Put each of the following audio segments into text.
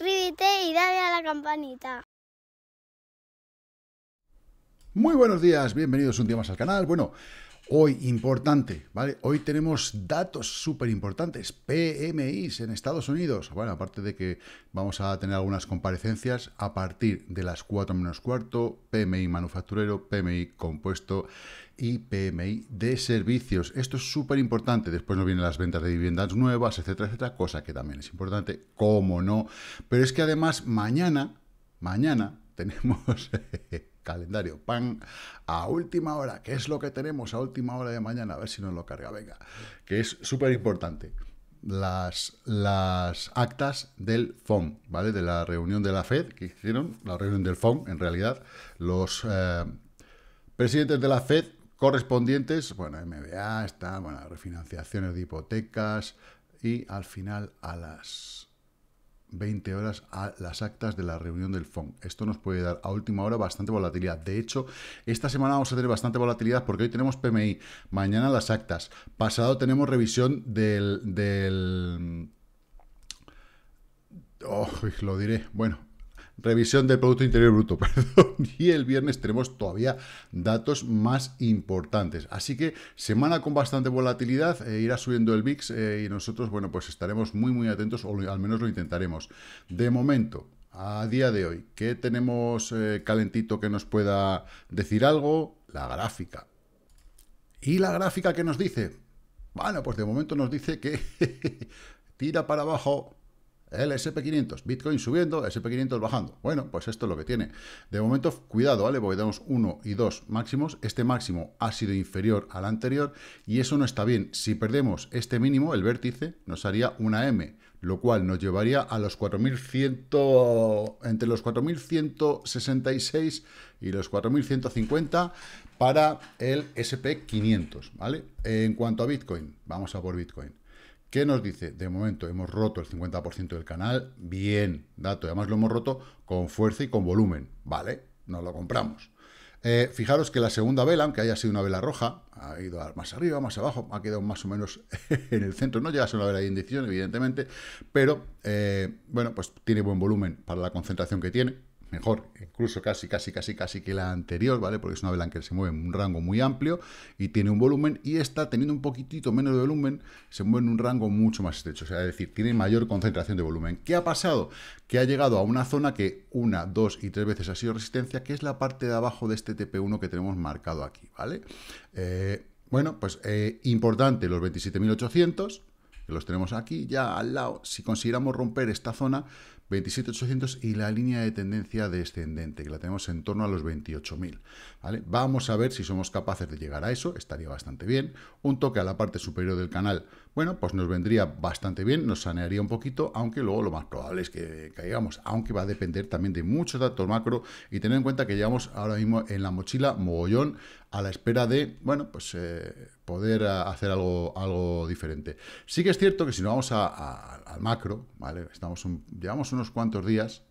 suscríbete y dale a la campanita. Muy buenos días, bienvenidos un día más al canal. Bueno, Hoy, importante, ¿vale? Hoy tenemos datos súper importantes, PMIs en Estados Unidos. Bueno, aparte de que vamos a tener algunas comparecencias a partir de las 4 menos cuarto, PMI manufacturero, PMI compuesto y PMI de servicios. Esto es súper importante. Después nos vienen las ventas de viviendas nuevas, etcétera, etcétera, cosa que también es importante, cómo no. Pero es que además mañana, mañana tenemos... Eh, calendario, pan, a última hora, que es lo que tenemos a última hora de mañana? A ver si nos lo carga, venga, que es súper importante. Las, las, actas del FOM, ¿vale? De la reunión de la FED que hicieron, la reunión del FOM, en realidad, los eh, presidentes de la FED correspondientes, bueno, MBA, está, bueno, refinanciaciones de hipotecas y al final a las 20 horas a las actas de la reunión del Fondo. Esto nos puede dar a última hora bastante volatilidad. De hecho, esta semana vamos a tener bastante volatilidad porque hoy tenemos PMI, mañana las actas, pasado tenemos revisión del... del... Oh, lo diré. Bueno, Revisión del Producto Interior Bruto, perdón. Y el viernes tenemos todavía datos más importantes. Así que semana con bastante volatilidad, eh, irá subiendo el VIX eh, y nosotros, bueno, pues estaremos muy, muy atentos, o al menos lo intentaremos. De momento, a día de hoy, ¿qué tenemos eh, calentito que nos pueda decir algo? La gráfica. ¿Y la gráfica qué nos dice? Bueno, pues de momento nos dice que tira para abajo, el SP500, Bitcoin subiendo, SP500 bajando. Bueno, pues esto es lo que tiene. De momento, cuidado, ¿vale? Porque tenemos uno y dos máximos. Este máximo ha sido inferior al anterior y eso no está bien. Si perdemos este mínimo, el vértice nos haría una M, lo cual nos llevaría a los 4.100, entre los 4.166 y los 4.150 para el SP500, ¿vale? En cuanto a Bitcoin, vamos a por Bitcoin. ¿Qué nos dice? De momento hemos roto el 50% del canal, bien, dato, además lo hemos roto con fuerza y con volumen, ¿vale? No lo compramos. Eh, fijaros que la segunda vela, aunque haya sido una vela roja, ha ido más arriba, más abajo, ha quedado más o menos en el centro. No llega a ser una vela de indecisión, evidentemente, pero eh, bueno, pues tiene buen volumen para la concentración que tiene mejor, incluso casi, casi, casi, casi que la anterior, ¿vale? Porque es una vela que se mueve en un rango muy amplio y tiene un volumen y está teniendo un poquitito menos de volumen, se mueve en un rango mucho más estrecho, o sea, es decir, tiene mayor concentración de volumen. ¿Qué ha pasado? Que ha llegado a una zona que una, dos y tres veces ha sido resistencia, que es la parte de abajo de este TP1 que tenemos marcado aquí, ¿vale? Eh, bueno, pues eh, importante los 27.800, que los tenemos aquí ya al lado. Si consiguiéramos romper esta zona, 27.800 y la línea de tendencia descendente, que la tenemos en torno a los 28.000. ¿vale? Vamos a ver si somos capaces de llegar a eso, estaría bastante bien. Un toque a la parte superior del canal bueno, pues nos vendría bastante bien, nos sanearía un poquito, aunque luego lo más probable es que caigamos, aunque va a depender también de muchos datos macro y tener en cuenta que llevamos ahora mismo en la mochila mogollón a la espera de, bueno, pues eh, poder eh, hacer algo, algo diferente. Sí que es cierto que si no vamos al macro, ¿vale? Estamos llevamos unos cuantos días,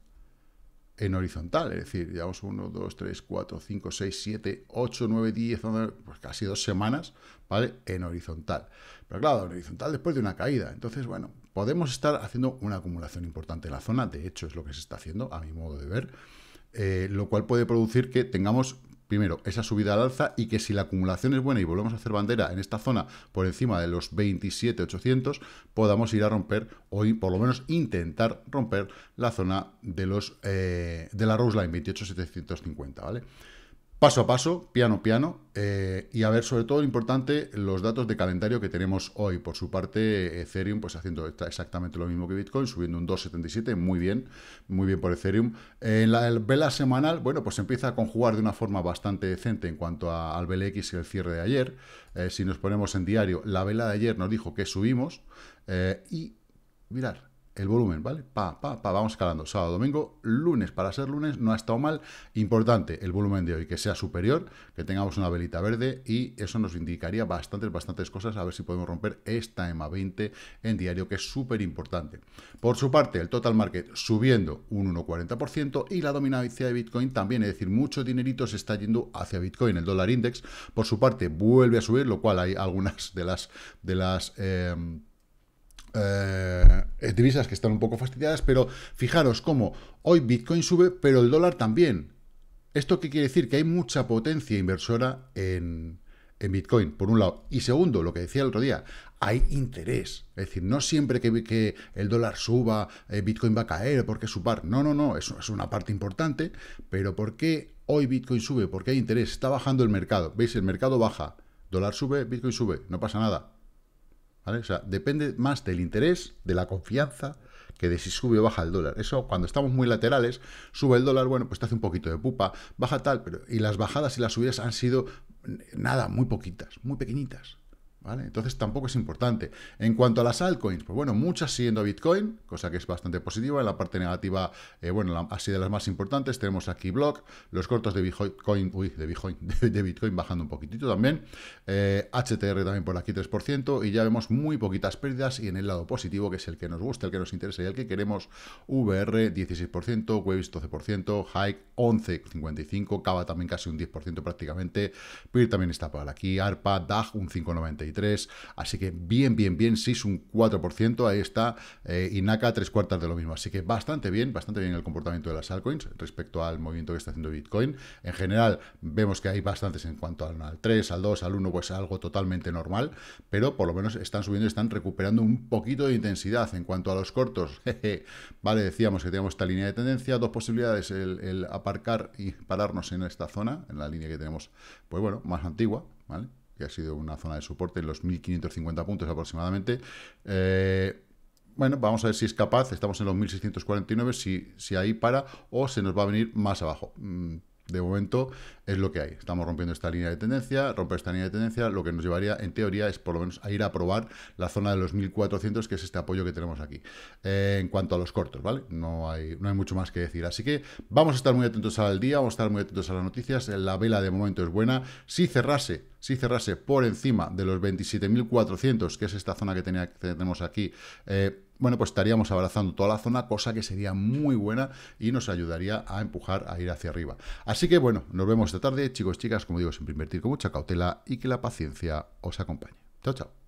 en horizontal, es decir, llevamos 1, 2, 3, 4, 5, 6, 7, 8, 9, 10, pues casi dos semanas, ¿vale? En horizontal. Pero claro, en horizontal después de una caída. Entonces, bueno, podemos estar haciendo una acumulación importante en la zona, de hecho es lo que se está haciendo, a mi modo de ver, eh, lo cual puede producir que tengamos primero, esa subida al alza y que si la acumulación es buena y volvemos a hacer bandera en esta zona por encima de los 27,800, podamos ir a romper o por lo menos intentar romper la zona de los eh, de la 28,750, ¿vale? paso a paso, piano piano, eh, y a ver sobre todo lo importante, los datos de calendario que tenemos hoy. Por su parte, Ethereum pues haciendo exactamente lo mismo que Bitcoin, subiendo un 2,77, muy bien, muy bien por Ethereum. En eh, la vela semanal, bueno, pues empieza a conjugar de una forma bastante decente en cuanto al BLX y el cierre de ayer. Eh, si nos ponemos en diario, la vela de ayer nos dijo que subimos y, mirar, el volumen, ¿vale? Pa, pa, pa, vamos escalando. Sábado, domingo, lunes, para ser lunes no ha estado mal. Importante, el volumen de hoy, que sea superior, que tengamos una velita verde y eso nos indicaría bastantes, bastantes cosas, a ver si podemos romper esta EMA 20 en diario, que es súper importante. Por su parte, el total market subiendo un 1,40% y la dominancia de Bitcoin también, es decir, mucho dinerito se está yendo hacia Bitcoin. El dólar index, por su parte, vuelve a subir, lo cual hay algunas de las... De las eh, eh, eh, divisas que están un poco fastidiadas, pero fijaros cómo hoy Bitcoin sube, pero el dólar también. ¿Esto qué quiere decir? Que hay mucha potencia inversora en, Bitcoin, por un lado. Y segundo, lo que decía el otro día, hay interés. Es decir, no siempre que, que el dólar suba, eh, Bitcoin va a caer porque su par. No, no, no, eso es una parte importante. Pero ¿por qué hoy Bitcoin sube? Porque hay interés, está bajando el mercado. ¿Veis? El mercado baja, dólar sube, Bitcoin sube, no pasa nada. O sea, depende más del interés, de la confianza, que de si sube o baja el dólar. Eso cuando estamos muy laterales, sube el dólar, bueno, pues te hace un poquito de pupa, baja tal, pero y las bajadas y las subidas han sido nada, muy poquitas, muy pequeñitas. Entonces tampoco es importante. En cuanto a las altcoins, pues bueno, muchas siguiendo a Bitcoin, cosa que es bastante positiva. En la parte negativa, eh, bueno, así de las más importantes, tenemos aquí Block, los cortos de Bitcoin, de Bitcoin, bajando un poquitito también, HTR eh, también por aquí 3%, y ya vemos muy poquitas pérdidas, y en el lado positivo, que es el que nos gusta, el que nos interesa y el que queremos, VR 16%, Waves 12%, Hike 11,55%, Cava también casi un 10% prácticamente, Peer también está por aquí, ARPA, DAG un 5,95%, Así que bien, bien, bien. sí es un 4%. Ahí está. Eh, tres cuartas de lo mismo. Así que bastante bien, bastante bien el comportamiento de las altcoins respecto al movimiento que está haciendo Bitcoin. En general, vemos que hay bastantes en cuanto al, 3, al 2, al 1, pues algo totalmente normal. Pero por lo menos están subiendo están recuperando un poquito de intensidad en cuanto a los cortos. vale, decíamos que teníamos esta línea de tendencia. Dos posibilidades, el, el aparcar y pararnos en esta zona, en la línea que tenemos, pues bueno, más antigua, ¿vale? que ha sido una zona de soporte en los 1.550 puntos aproximadamente. Eh, bueno, vamos a ver si es capaz, estamos en los 1.649, si, si ahí para o se nos va a venir más abajo. Mm, de momento es lo que hay. Estamos rompiendo esta línea de tendencia, romper esta línea de tendencia, lo que nos llevaría, en teoría, es por lo menos a ir a probar la zona de los 1400, que es este apoyo que tenemos aquí. Eh, en cuanto a los cortos, ¿vale? No hay, no hay mucho más que decir. Así que vamos a estar muy atentos al día, vamos a estar muy atentos a las noticias. La vela de momento es buena. Si cerrase si cerrase por encima de los 27.400, que es esta zona que, tenemos aquí, eh, bueno, pues estaríamos abrazando toda la zona, cosa que sería muy buena y nos ayudaría a empujar a ir hacia arriba. Así que bueno, nos vemos esta tarde, chicos, chicas, como digo, siempre invertir con mucha cautela y que la paciencia os acompañe. Chao, chao.